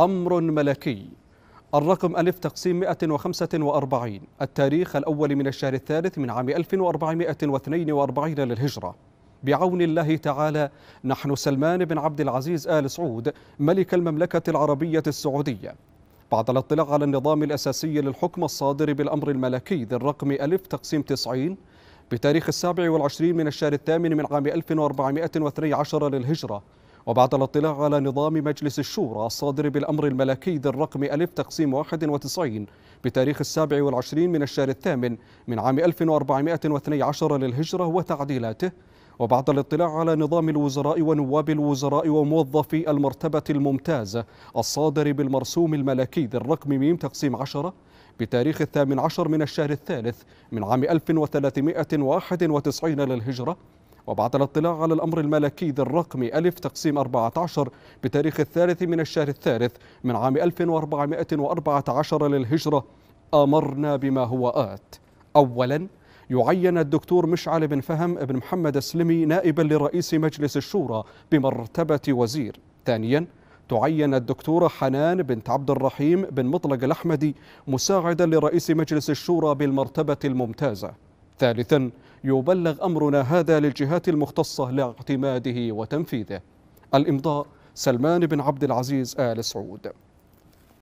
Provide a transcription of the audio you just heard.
أمر ملكي الرقم ألف تقسيم 145 التاريخ الأول من الشهر الثالث من عام 1442 للهجرة بعون الله تعالى نحن سلمان بن عبد العزيز آل سعود ملك المملكة العربية السعودية بعد الاطلاع على النظام الأساسي للحكم الصادر بالأمر الملكي ذي الرقم ألف تقسيم 90 بتاريخ السابع والعشرين من الشهر الثامن من عام 1412 للهجرة وبعد الاطلاع على نظام مجلس الشورى الصادر بالأمر الملكي ذي الرقم ألف تقسيم 91 بتاريخ السابع والعشرين من الشهر الثامن من عام 1412 للهجرة وتعديلاته وبعد الاطلاع على نظام الوزراء ونواب الوزراء وموظفي المرتبة الممتازة الصادر بالمرسوم الملكي ذي الرقم ميم تقسيم عشرة بتاريخ الثامن عشر من الشهر الثالث من عام 1391 للهجرة وبعد الاطلاع على الأمر الملكي ذي الرقم ألف تقسيم 14 بتاريخ الثالث من الشهر الثالث من عام 1414 للهجرة أمرنا بما هو آت أولاً يعين الدكتور مشعل بن فهم بن محمد السلمي نائبا لرئيس مجلس الشورى بمرتبة وزير ثانيا تعين الدكتورة حنان بنت عبد الرحيم بن مطلق الأحمدي مساعدا لرئيس مجلس الشورى بالمرتبة الممتازة ثالثا يبلغ أمرنا هذا للجهات المختصة لاعتماده وتنفيذه الإمضاء سلمان بن عبد العزيز آل سعود